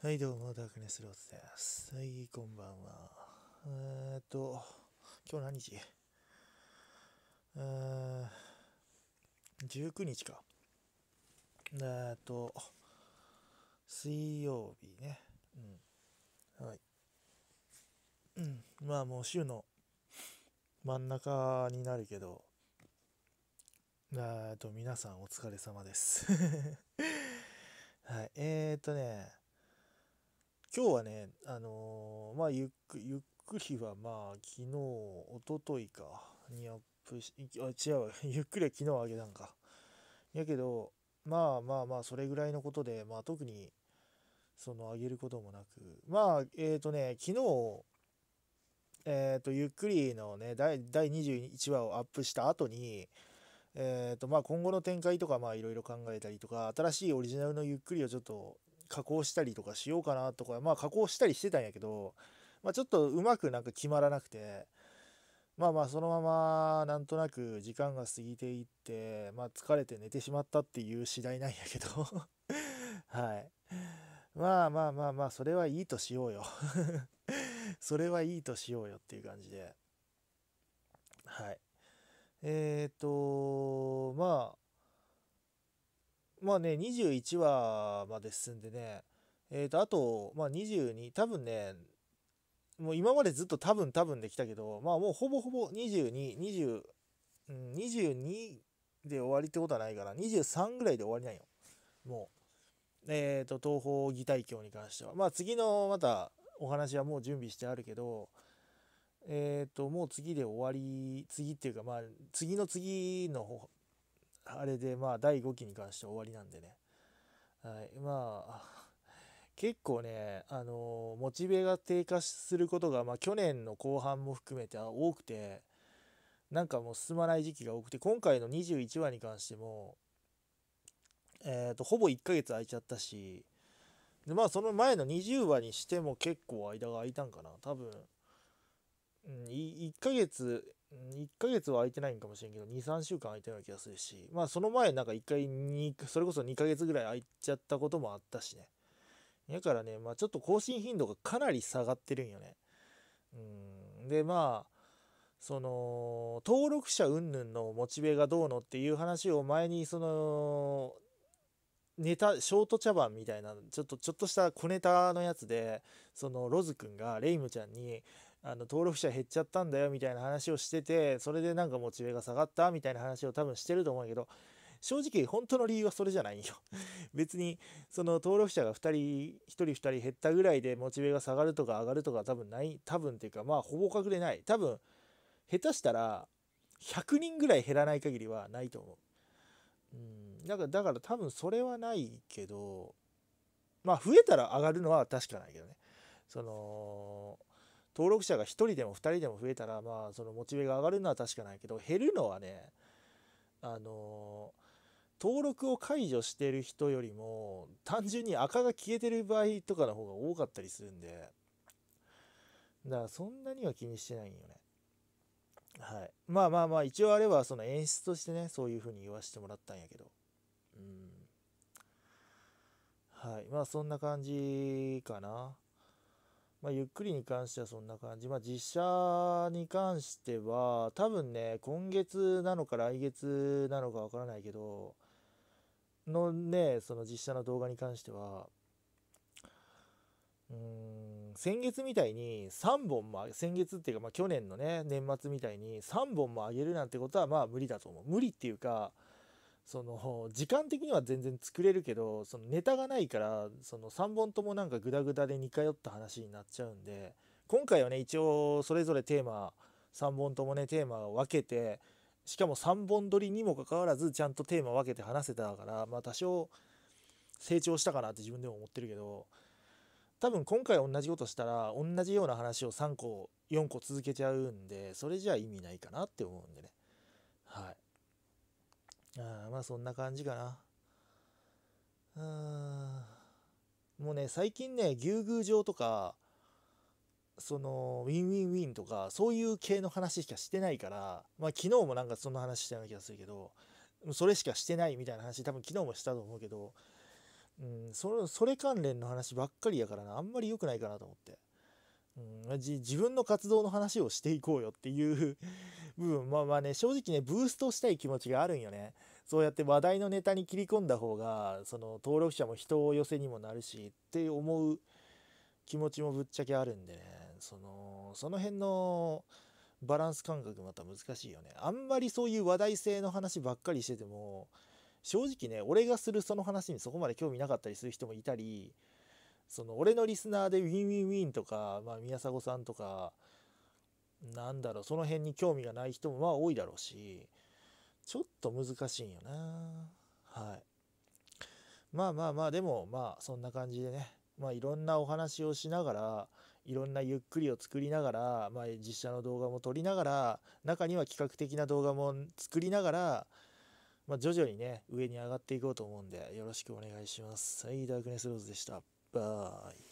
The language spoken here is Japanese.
はい、どうも、ダークネスローズです。はい、こんばんは。えっと、今日何日えー、19日か。えっと、水曜日ね。うん。はい。うん。まあもう週の真ん中になるけど、えっと、皆さんお疲れ様です。はい。えー、っとね、今日はね、あのー、まあ、ゆっくゆっくりはまあ、昨日、おとといか、にアップし、あ、違う、ゆっくりは昨日あげたんか。やけど、まあまあまあ、それぐらいのことで、まあ、特に、その、あげることもなく、まあ、えっ、ー、とね、昨日、えっ、ー、と、ゆっくりのね、第第21話をアップした後に、えーとまあ、今後の展開とかいろいろ考えたりとか新しいオリジナルのゆっくりをちょっと加工したりとかしようかなとか、まあ加工したりしてたんやけど、まあちょっとうまくなんか決まらなくて、まあまあそのままなんとなく時間が過ぎていって、まあ疲れて寝てしまったっていう次第なんやけど はい。まあまあまあまあ、それはいいとしようよ それはいいとしようよっていう感じで。はい。えっ、ー、と、まあ、まあね、21話まで進んでね、えっ、ー、と、あと、まあ22、多分ね、もう今までずっと多分多分できたけど、まあもうほぼほぼ22、2 2で終わりってことはないから、23ぐらいで終わりなんよ。もう。えっ、ー、と、東方議体教に関しては。まあ次のまたお話はもう準備してあるけど、えっ、ー、と、もう次で終わり、次っていうか、まあ次の次のあれでまあ第5期に関しては終わりなんでね、はい、まあ結構ね、あのモチベが低下することが、まあ、去年の後半も含めて多くてなんかもう進まない時期が多くて今回の21話に関しても、えーと、とほぼ1ヶ月空いちゃったしでまあその前の20話にしても結構間が空いたんかな多分、うん、1ヶ月1ヶ月は空いてないんかもしれんけど23週間空いてるような気がするしまあその前なんか1回にそれこそ2ヶ月ぐらい空いちゃったこともあったしねだからね、まあ、ちょっと更新頻度がかなり下がってるんよねうんでまあその登録者云々のモチベがどうのっていう話を前にそのネタショート茶番みたいなちょっとちょっとした小ネタのやつでそのロズくんがレイムちゃんにあの登録者減っちゃったんだよみたいな話をしててそれでなんかモチベが下がったみたいな話を多分してると思うけど正直本当の理由はそれじゃないよ 別にその登録者が2人1人2人減ったぐらいでモチベが下がるとか上がるとか多分ない多分っていうかまあほぼ隠れない多分下手したら100人ぐらい減らない限りはないと思ううんだからだから多分それはないけどまあ増えたら上がるのは確かないけどねその登録者が1人でも2人でも増えたらまあそのモチベが上がるのは確かないけど減るのはねあの登録を解除してる人よりも単純に赤が消えてる場合とかの方が多かったりするんでだからそんなには気にしてないんよねはいまあまあまあ一応あれはその演出としてねそういう風に言わせてもらったんやけどうんはいまあそんな感じかなまあ、ゆっくりに関してはそんな感じ。まあ、実写に関しては、多分ね、今月なのか来月なのかわからないけど、のね、その実写の動画に関しては、うん、先月みたいに3本も、先月っていうか、まあ、去年のね、年末みたいに3本も上げるなんてことは、まあ、無理だと思う。無理っていうか、その時間的には全然作れるけどそのネタがないからその3本ともなんかグダグダで似通った話になっちゃうんで今回はね一応それぞれテーマ3本ともねテーマを分けてしかも3本撮りにもかかわらずちゃんとテーマ分けて話せたからまあ多少成長したかなって自分でも思ってるけど多分今回同じことしたら同じような話を3個4個続けちゃうんでそれじゃ意味ないかなって思うんでねはい。あまあそんな感じかな。うん。もうね、最近ね、牛宮城とか、その、ウィンウィンウィンとか、そういう系の話しかしてないから、まあ昨日もなんかそんな話したような気がするけど、それしかしてないみたいな話、多分昨日もしたと思うけど、うん、それそれ関連の話ばっかりやからな、あんまり良くないかなと思って。うん、自分の活動の話をしていこうよっていう部分まあまあね正直ねブーストしたい気持ちがあるんよねそうやって話題のネタに切り込んだ方がその登録者も人を寄せにもなるしって思う気持ちもぶっちゃけあるんでねそのその辺のバランス感覚また難しいよねあんまりそういう話題性の話ばっかりしてても正直ね俺がするその話にそこまで興味なかったりする人もいたりその俺のリスナーでウィンウィンウィンとか、まあ、宮迫さんとかなんだろうその辺に興味がない人もまあ多いだろうしちょっと難しいんよなはいまあまあまあでもまあそんな感じでねまあいろんなお話をしながらいろんなゆっくりを作りながら、まあ、実写の動画も撮りながら中には企画的な動画も作りながら、まあ、徐々にね上に上がっていこうと思うんでよろしくお願いします。はい、ダークネスローズでした。バイ。